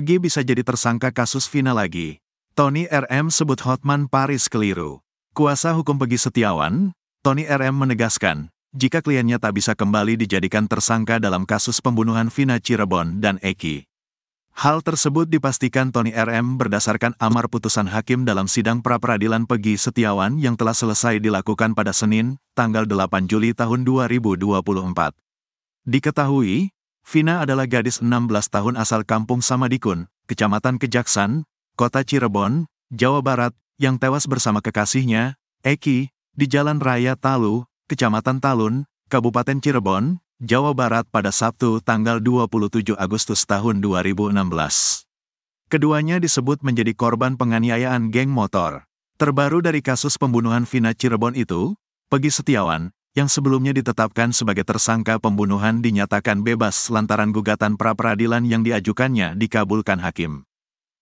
Peggy bisa jadi tersangka kasus Vina lagi. Tony RM sebut Hotman Paris keliru. Kuasa hukum Peggy Setiawan, Tony RM menegaskan, jika kliennya tak bisa kembali dijadikan tersangka dalam kasus pembunuhan Vina Cirebon dan Eki. Hal tersebut dipastikan Tony RM berdasarkan amar putusan hakim dalam sidang pra-peradilan Peggy Setiawan yang telah selesai dilakukan pada Senin, tanggal 8 Juli tahun 2024. Diketahui, Vina adalah gadis 16 tahun asal kampung Samadikun, Kecamatan Kejaksan, Kota Cirebon, Jawa Barat, yang tewas bersama kekasihnya, Eki, di Jalan Raya Talu, Kecamatan Talun, Kabupaten Cirebon, Jawa Barat pada Sabtu tanggal 27 Agustus tahun 2016. Keduanya disebut menjadi korban penganiayaan geng motor. Terbaru dari kasus pembunuhan Vina Cirebon itu, Pegi Setiawan, yang sebelumnya ditetapkan sebagai tersangka pembunuhan dinyatakan bebas lantaran gugatan pra-peradilan yang diajukannya dikabulkan hakim.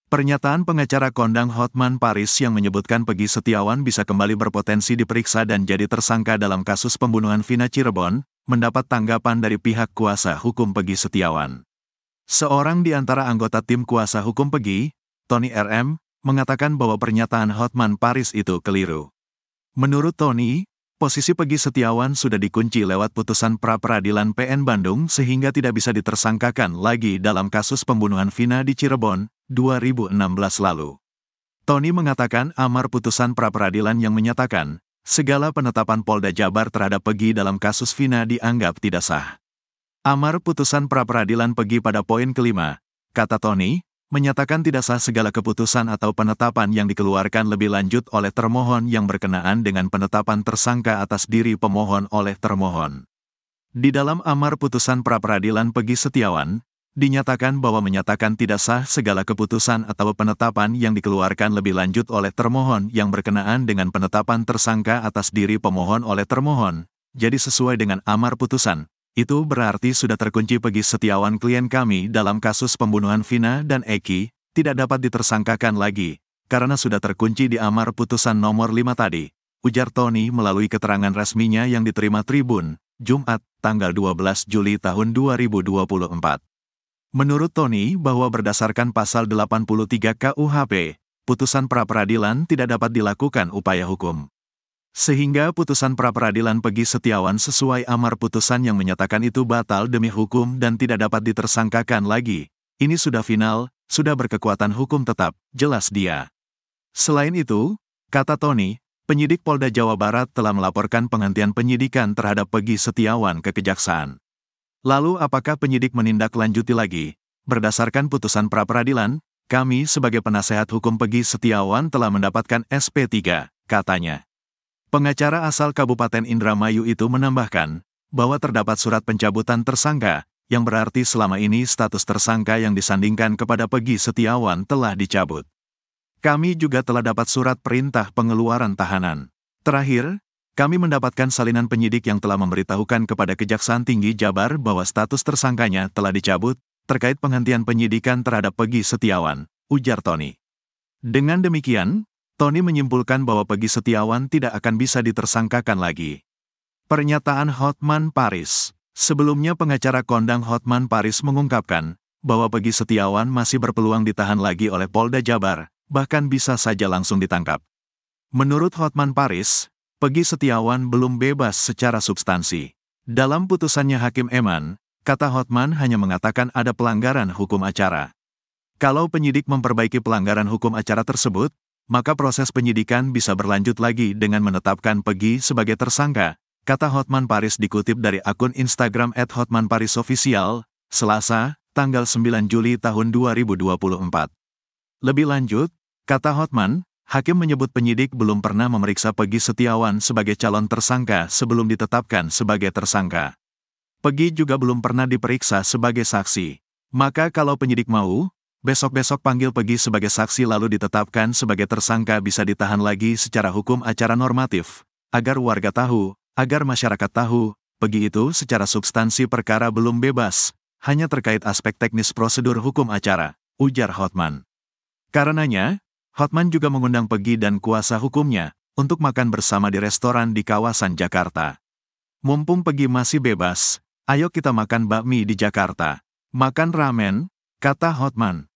Pernyataan pengacara kondang Hotman Paris yang menyebutkan Pegi Setiawan bisa kembali berpotensi diperiksa dan jadi tersangka dalam kasus pembunuhan Vina Cirebon, mendapat tanggapan dari pihak kuasa hukum Pegi Setiawan. Seorang di antara anggota tim kuasa hukum Pegi, Tony RM, mengatakan bahwa pernyataan Hotman Paris itu keliru. Menurut Tony, posisi Pegi Setiawan sudah dikunci lewat putusan pra-peradilan PN Bandung sehingga tidak bisa ditersangkakan lagi dalam kasus pembunuhan Vina di Cirebon, 2016 lalu. Tony mengatakan amar putusan pra-peradilan yang menyatakan, segala penetapan Polda Jabar terhadap Pegi dalam kasus Vina dianggap tidak sah. Amar putusan pra-peradilan Pegi pada poin kelima, kata Tony, menyatakan tidak sah segala keputusan atau penetapan yang dikeluarkan lebih lanjut oleh termohon yang berkenaan dengan penetapan tersangka atas diri pemohon oleh termohon. Di dalam amar putusan pra-peradilan Pegi Setiawan, dinyatakan bahwa menyatakan tidak sah segala keputusan atau penetapan yang dikeluarkan lebih lanjut oleh termohon yang berkenaan dengan penetapan tersangka atas diri pemohon oleh termohon, jadi sesuai dengan amar putusan, itu berarti sudah terkunci bagi Setiawan klien kami dalam kasus pembunuhan Vina dan Eki, tidak dapat ditersangkakan lagi, karena sudah terkunci di amar putusan nomor 5 tadi, ujar Tony melalui keterangan resminya yang diterima Tribun, Jumat, tanggal 12 Juli tahun 2024. Menurut Tony bahwa berdasarkan pasal 83 KUHP, putusan pra-peradilan tidak dapat dilakukan upaya hukum. Sehingga putusan pra-peradilan Pegi Setiawan sesuai amar putusan yang menyatakan itu batal demi hukum dan tidak dapat ditersangkakan lagi. Ini sudah final, sudah berkekuatan hukum tetap, jelas dia. Selain itu, kata Tony, penyidik Polda Jawa Barat telah melaporkan penghentian penyidikan terhadap Pegi Setiawan ke Kejaksaan. Lalu apakah penyidik menindaklanjuti lagi? Berdasarkan putusan pra-peradilan, kami sebagai penasehat hukum Pegi Setiawan telah mendapatkan SP3, katanya. Pengacara asal Kabupaten Indramayu itu menambahkan bahwa terdapat surat pencabutan tersangka, yang berarti selama ini status tersangka yang disandingkan kepada Pegi Setiawan telah dicabut. Kami juga telah dapat surat perintah pengeluaran tahanan. Terakhir, kami mendapatkan salinan penyidik yang telah memberitahukan kepada Kejaksaan Tinggi Jabar bahwa status tersangkanya telah dicabut terkait penghentian penyidikan terhadap Pegi Setiawan, ujar Tony. Dengan demikian, Tony menyimpulkan bahwa Pegi Setiawan tidak akan bisa ditersangkakan lagi. Pernyataan Hotman Paris Sebelumnya pengacara kondang Hotman Paris mengungkapkan bahwa Pegi Setiawan masih berpeluang ditahan lagi oleh Polda Jabar, bahkan bisa saja langsung ditangkap. Menurut Hotman Paris, Pegi Setiawan belum bebas secara substansi. Dalam putusannya Hakim Eman, kata Hotman hanya mengatakan ada pelanggaran hukum acara. Kalau penyidik memperbaiki pelanggaran hukum acara tersebut, maka proses penyidikan bisa berlanjut lagi dengan menetapkan Pegi sebagai tersangka, kata Hotman Paris dikutip dari akun Instagram at Hotman Paris Official, Selasa, tanggal 9 Juli tahun 2024. Lebih lanjut, kata Hotman, Hakim menyebut penyidik belum pernah memeriksa Pegi Setiawan sebagai calon tersangka sebelum ditetapkan sebagai tersangka. Pegi juga belum pernah diperiksa sebagai saksi. Maka kalau penyidik mau, Besok-besok panggil pergi sebagai saksi lalu ditetapkan sebagai tersangka bisa ditahan lagi secara hukum acara normatif. Agar warga tahu, agar masyarakat tahu, pergi itu secara substansi perkara belum bebas, hanya terkait aspek teknis prosedur hukum acara, ujar Hotman. Karenanya, Hotman juga mengundang pergi dan kuasa hukumnya untuk makan bersama di restoran di kawasan Jakarta. Mumpung pergi masih bebas, ayo kita makan bakmi di Jakarta. Makan ramen, kata Hotman.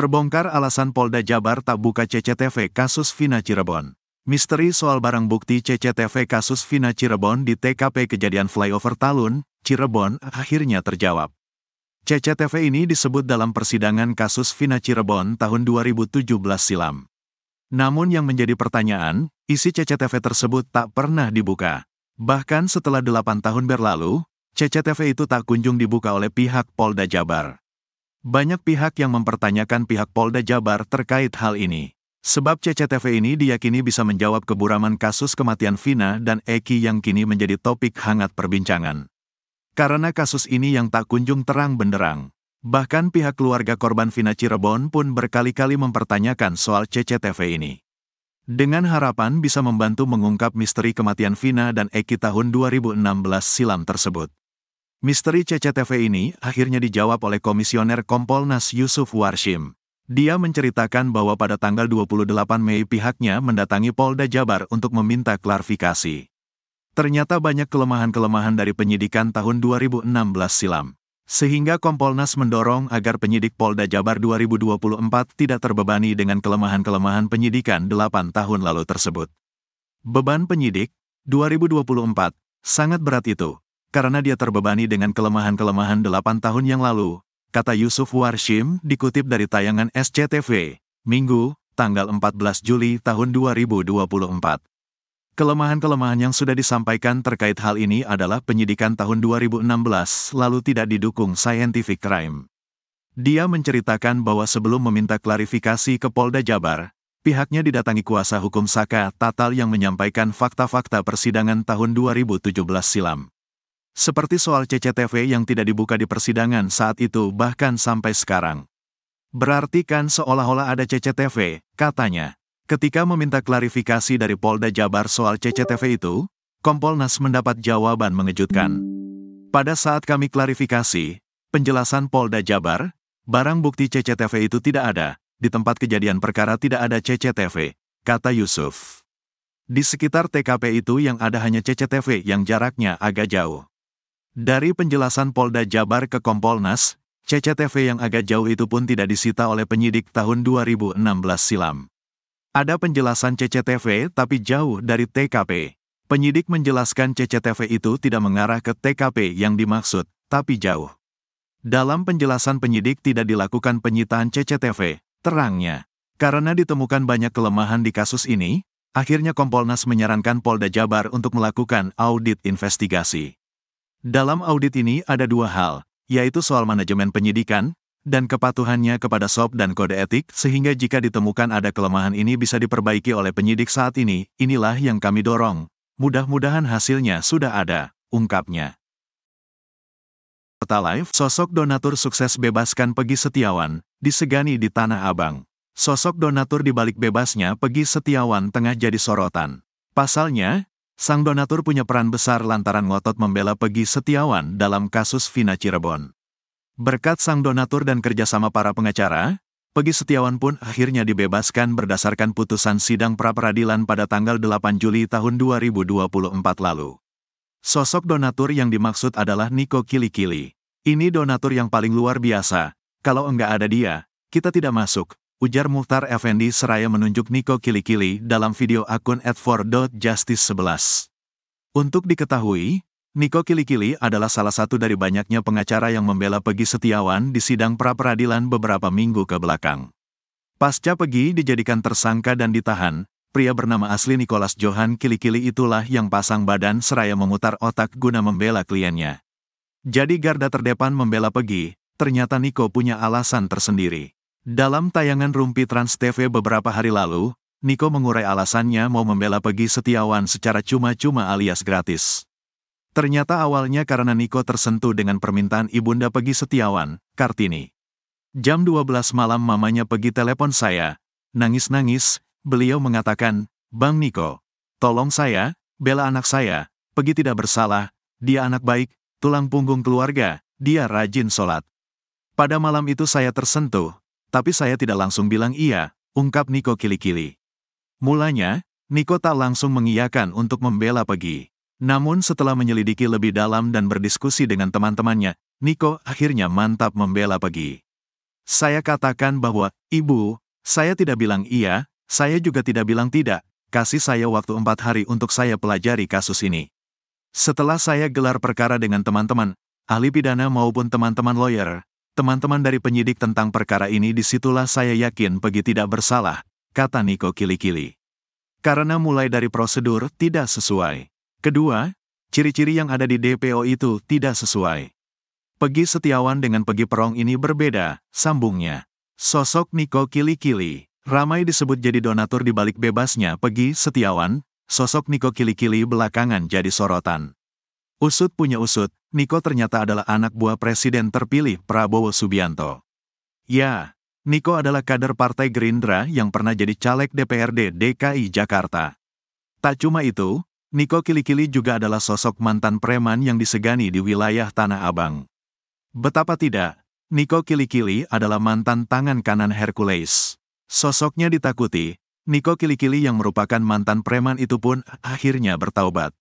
Terbongkar alasan Polda Jabar tak buka CCTV kasus Vina Cirebon. Misteri soal barang bukti CCTV kasus Vina Cirebon di TKP kejadian flyover Talun, Cirebon, akhirnya terjawab. CCTV ini disebut dalam persidangan kasus Vina Cirebon tahun 2017 silam. Namun yang menjadi pertanyaan, isi CCTV tersebut tak pernah dibuka. Bahkan setelah 8 tahun berlalu, CCTV itu tak kunjung dibuka oleh pihak Polda Jabar. Banyak pihak yang mempertanyakan pihak Polda Jabar terkait hal ini. Sebab CCTV ini diyakini bisa menjawab keburaman kasus kematian Vina dan Eki yang kini menjadi topik hangat perbincangan. Karena kasus ini yang tak kunjung terang benderang. Bahkan pihak keluarga korban Vina Cirebon pun berkali-kali mempertanyakan soal CCTV ini. Dengan harapan bisa membantu mengungkap misteri kematian Vina dan Eki tahun 2016 silam tersebut. Misteri CCTV ini akhirnya dijawab oleh Komisioner Kompolnas Yusuf Warshim. Dia menceritakan bahwa pada tanggal 28 Mei pihaknya mendatangi Polda Jabar untuk meminta klarifikasi. Ternyata banyak kelemahan-kelemahan dari penyidikan tahun 2016 silam. Sehingga Kompolnas mendorong agar penyidik Polda Jabar 2024 tidak terbebani dengan kelemahan-kelemahan penyidikan 8 tahun lalu tersebut. Beban penyidik 2024 sangat berat itu karena dia terbebani dengan kelemahan-kelemahan delapan tahun yang lalu, kata Yusuf Warshim dikutip dari tayangan SCTV, Minggu, tanggal 14 Juli tahun 2024. Kelemahan-kelemahan yang sudah disampaikan terkait hal ini adalah penyidikan tahun 2016 lalu tidak didukung scientific crime. Dia menceritakan bahwa sebelum meminta klarifikasi ke Polda Jabar, pihaknya didatangi kuasa hukum Saka Tatal yang menyampaikan fakta-fakta persidangan tahun 2017 silam. Seperti soal CCTV yang tidak dibuka di persidangan saat itu bahkan sampai sekarang. Berarti kan seolah-olah ada CCTV, katanya. Ketika meminta klarifikasi dari Polda Jabar soal CCTV itu, Kompolnas mendapat jawaban mengejutkan. Pada saat kami klarifikasi, penjelasan Polda Jabar, barang bukti CCTV itu tidak ada, di tempat kejadian perkara tidak ada CCTV, kata Yusuf. Di sekitar TKP itu yang ada hanya CCTV yang jaraknya agak jauh. Dari penjelasan Polda Jabar ke Kompolnas, CCTV yang agak jauh itu pun tidak disita oleh penyidik tahun 2016 silam. Ada penjelasan CCTV tapi jauh dari TKP. Penyidik menjelaskan CCTV itu tidak mengarah ke TKP yang dimaksud, tapi jauh. Dalam penjelasan penyidik tidak dilakukan penyitaan CCTV, terangnya. Karena ditemukan banyak kelemahan di kasus ini, akhirnya Kompolnas menyarankan Polda Jabar untuk melakukan audit investigasi. Dalam audit ini ada dua hal, yaitu soal manajemen penyidikan, dan kepatuhannya kepada SOP dan kode etik sehingga jika ditemukan ada kelemahan ini bisa diperbaiki oleh penyidik saat ini, inilah yang kami dorong. Mudah-mudahan hasilnya sudah ada, ungkapnya. Kota Live, sosok donatur sukses bebaskan Pegi Setiawan, disegani di Tanah Abang. Sosok donatur dibalik bebasnya Pegi Setiawan tengah jadi sorotan. Pasalnya, Sang donatur punya peran besar lantaran ngotot membela Pegi Setiawan dalam kasus Vina Cirebon. Berkat sang donatur dan kerjasama para pengacara, Pegi Setiawan pun akhirnya dibebaskan berdasarkan putusan sidang pra-peradilan pada tanggal 8 Juli tahun 2024 lalu. Sosok donatur yang dimaksud adalah Niko Kili-Kili. Ini donatur yang paling luar biasa. Kalau enggak ada dia, kita tidak masuk, ujar Muhtar Effendi seraya menunjuk Niko Kili-Kili dalam video akun at 11 Untuk diketahui, Niko Kili-Kili adalah salah satu dari banyaknya pengacara yang membela Pegi Setiawan di sidang pra-peradilan beberapa minggu ke belakang. Pasca Pegi dijadikan tersangka dan ditahan, pria bernama asli Nicholas Johan Kili-Kili itulah yang pasang badan seraya memutar otak guna membela kliennya. Jadi garda terdepan membela Pegi, ternyata Niko punya alasan tersendiri. Dalam tayangan Rumpi Trans TV beberapa hari lalu, Niko mengurai alasannya mau membela Pegi Setiawan secara cuma-cuma alias gratis. Ternyata awalnya karena Niko tersentuh dengan permintaan Ibunda Pegi Setiawan, Kartini. Jam 12 malam mamanya Pegi telepon saya, nangis-nangis, beliau mengatakan, Bang Niko, tolong saya, bela anak saya, Pegi tidak bersalah, dia anak baik, tulang punggung keluarga, dia rajin sholat. Pada malam itu saya tersentuh, tapi saya tidak langsung bilang iya, ungkap Niko kili-kili. Mulanya, Niko tak langsung mengiyakan untuk membela Pegi. Namun setelah menyelidiki lebih dalam dan berdiskusi dengan teman-temannya, Niko akhirnya mantap membela Pegi. Saya katakan bahwa, Ibu, saya tidak bilang iya, saya juga tidak bilang tidak, kasih saya waktu empat hari untuk saya pelajari kasus ini. Setelah saya gelar perkara dengan teman-teman, ahli pidana maupun teman-teman lawyer, teman-teman dari penyidik tentang perkara ini disitulah saya yakin Pegi tidak bersalah, kata Niko kili-kili. Karena mulai dari prosedur tidak sesuai. Kedua, ciri-ciri yang ada di DPO itu tidak sesuai. Pegi Setiawan dengan Pegi Perong ini berbeda, sambungnya. Sosok Niko kili-kili, ramai disebut jadi donatur di balik bebasnya Pegi Setiawan, sosok Niko kili-kili belakangan jadi sorotan. Usut punya usut, Niko ternyata adalah anak buah Presiden terpilih Prabowo Subianto. Ya, Niko adalah kader Partai Gerindra yang pernah jadi caleg DPRD DKI Jakarta. Tak cuma itu, Niko Kili-Kili juga adalah sosok mantan preman yang disegani di wilayah Tanah Abang. Betapa tidak, Niko Kili-Kili adalah mantan tangan kanan Hercules. Sosoknya ditakuti, Niko Kili-Kili yang merupakan mantan preman itu pun akhirnya bertaubat.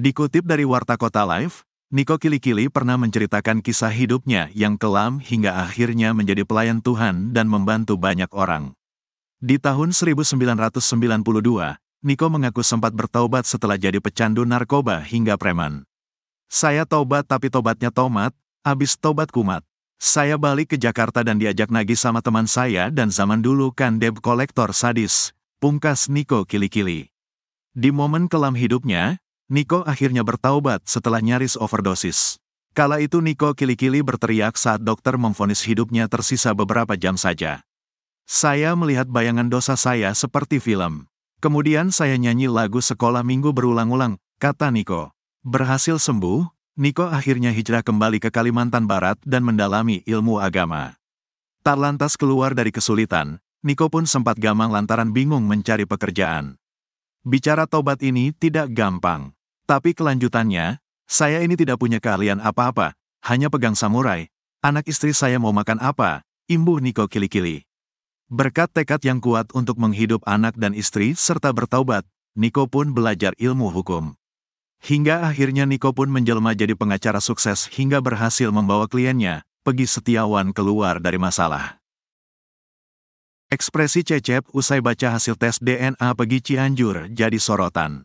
Dikutip dari Warta Kota Live, Niko Kilikili pernah menceritakan kisah hidupnya yang kelam hingga akhirnya menjadi pelayan Tuhan dan membantu banyak orang. Di tahun 1992, Niko mengaku sempat bertaubat setelah jadi pecandu narkoba hingga preman. Saya tobat tapi tobatnya tomat, abis tobat kumat. Saya balik ke Jakarta dan diajak nagih sama teman saya dan zaman dulu kan deb kolektor sadis, pungkas Niko Kilikili. Di momen kelam hidupnya, Niko akhirnya bertaubat setelah nyaris overdosis. Kala itu Niko kili-kili berteriak saat dokter memfonis hidupnya tersisa beberapa jam saja. Saya melihat bayangan dosa saya seperti film. Kemudian saya nyanyi lagu sekolah minggu berulang-ulang, kata Niko. Berhasil sembuh, Niko akhirnya hijrah kembali ke Kalimantan Barat dan mendalami ilmu agama. Tak lantas keluar dari kesulitan, Niko pun sempat gamang lantaran bingung mencari pekerjaan. Bicara tobat ini tidak gampang. Tapi kelanjutannya, saya ini tidak punya keahlian apa-apa, hanya pegang samurai. Anak istri saya mau makan apa? Imbuh Niko kili-kili. Berkat tekad yang kuat untuk menghidup anak dan istri serta bertaubat, Niko pun belajar ilmu hukum. Hingga akhirnya Niko pun menjelma jadi pengacara sukses hingga berhasil membawa kliennya, Pegi Setiawan keluar dari masalah. Ekspresi Cecep usai baca hasil tes DNA Pegi Cianjur jadi sorotan.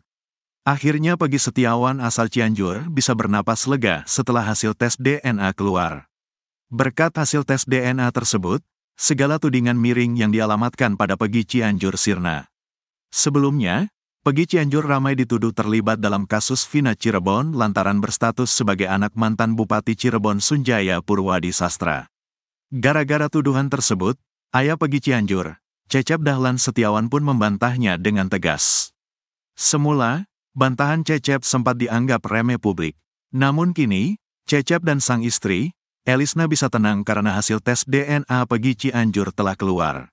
Akhirnya Pegi Setiawan asal Cianjur bisa bernapas lega setelah hasil tes DNA keluar. Berkat hasil tes DNA tersebut, segala tudingan miring yang dialamatkan pada Pegi Cianjur sirna. Sebelumnya, Pegi Cianjur ramai dituduh terlibat dalam kasus Vina Cirebon lantaran berstatus sebagai anak mantan Bupati Cirebon Sunjaya Purwadi Sastra. Gara-gara tuduhan tersebut, ayah Pegi Cianjur, Cecep Dahlan Setiawan pun membantahnya dengan tegas. Semula, Bantahan Cecep sempat dianggap remeh publik. Namun kini, Cecep dan sang istri, Elisna bisa tenang karena hasil tes DNA Pegi Cianjur telah keluar.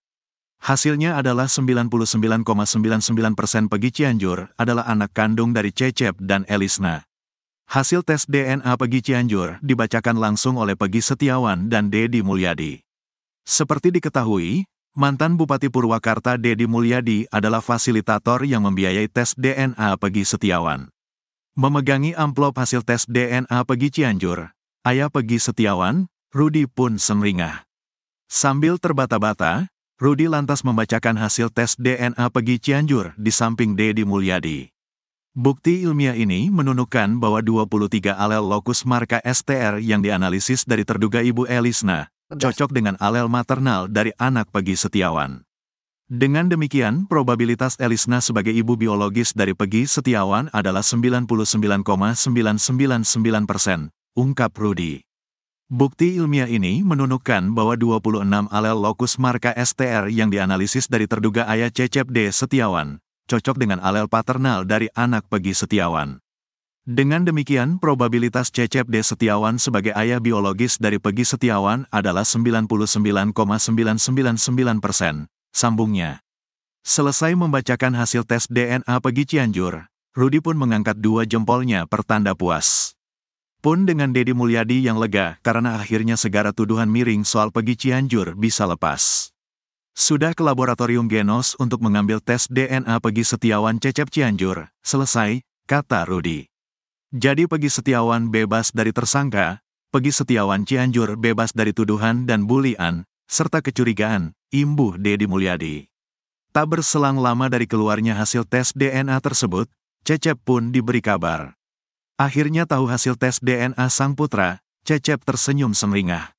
Hasilnya adalah 99,99% ,99 Pegi Cianjur adalah anak kandung dari Cecep dan Elisna. Hasil tes DNA Pegi Cianjur dibacakan langsung oleh Pegi Setiawan dan Dedi Mulyadi. Seperti diketahui, Mantan Bupati Purwakarta Dedi Mulyadi adalah fasilitator yang membiayai tes DNA Pegi Setiawan. Memegangi amplop hasil tes DNA Pegi Cianjur, ayah Pegi Setiawan, Rudi pun semringah. Sambil terbata-bata, Rudi lantas membacakan hasil tes DNA Pegi Cianjur di samping Dedi Mulyadi. Bukti ilmiah ini menunjukkan bahwa 23 alel lokus marka STR yang dianalisis dari terduga Ibu Elisna, cocok dengan alel maternal dari anak Pegi Setiawan. Dengan demikian, probabilitas Elisna sebagai ibu biologis dari Pegi Setiawan adalah 99,999 persen, ungkap Rudi. Bukti ilmiah ini menunjukkan bahwa 26 alel lokus marka STR yang dianalisis dari terduga ayah Cecep D. Setiawan, cocok dengan alel paternal dari anak Pegi Setiawan. Dengan demikian probabilitas Cecep D. Setiawan sebagai ayah biologis dari Pegi Setiawan adalah 99,999 persen, sambungnya. Selesai membacakan hasil tes DNA Pegi Cianjur, Rudi pun mengangkat dua jempolnya pertanda puas. Pun dengan Dedi Mulyadi yang lega karena akhirnya segara tuduhan miring soal Pegi Cianjur bisa lepas. Sudah ke laboratorium Genos untuk mengambil tes DNA Pegi Setiawan Cecep Cianjur, selesai, kata Rudi. Jadi Pegi Setiawan bebas dari tersangka, Pegi Setiawan Cianjur bebas dari tuduhan dan bulian, serta kecurigaan, imbuh Dedi Mulyadi. Tak berselang lama dari keluarnya hasil tes DNA tersebut, Cecep pun diberi kabar. Akhirnya tahu hasil tes DNA sang putra, Cecep tersenyum semringah.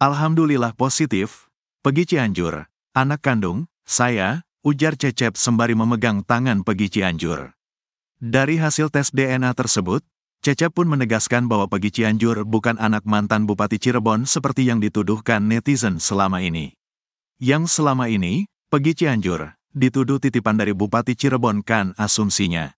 Alhamdulillah positif, Pegi Cianjur, anak kandung, saya, ujar Cecep sembari memegang tangan Pegi Cianjur. Dari hasil tes DNA tersebut, Cecep pun menegaskan bahwa Pegi Cianjur bukan anak mantan Bupati Cirebon seperti yang dituduhkan netizen selama ini. Yang selama ini, Pegi Cianjur dituduh titipan dari Bupati Cirebon kan asumsinya.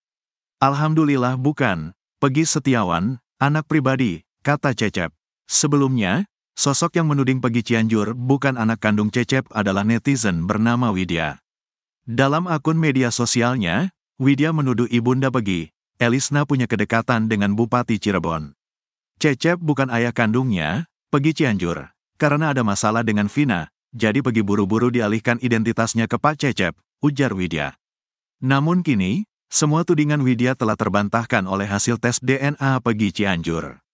Alhamdulillah bukan, Pegi Setiawan, anak pribadi, kata Cecep. Sebelumnya, sosok yang menuding Pegi Cianjur bukan anak kandung Cecep adalah netizen bernama Widya. Dalam akun media sosialnya, Widya menuduh Ibunda pergi, Elisna punya kedekatan dengan Bupati Cirebon. Cecep bukan ayah kandungnya, pergi Cianjur. Karena ada masalah dengan Vina, jadi pergi buru-buru dialihkan identitasnya ke Pak Cecep, ujar Widya. Namun kini, semua tudingan Widya telah terbantahkan oleh hasil tes DNA pergi Cianjur.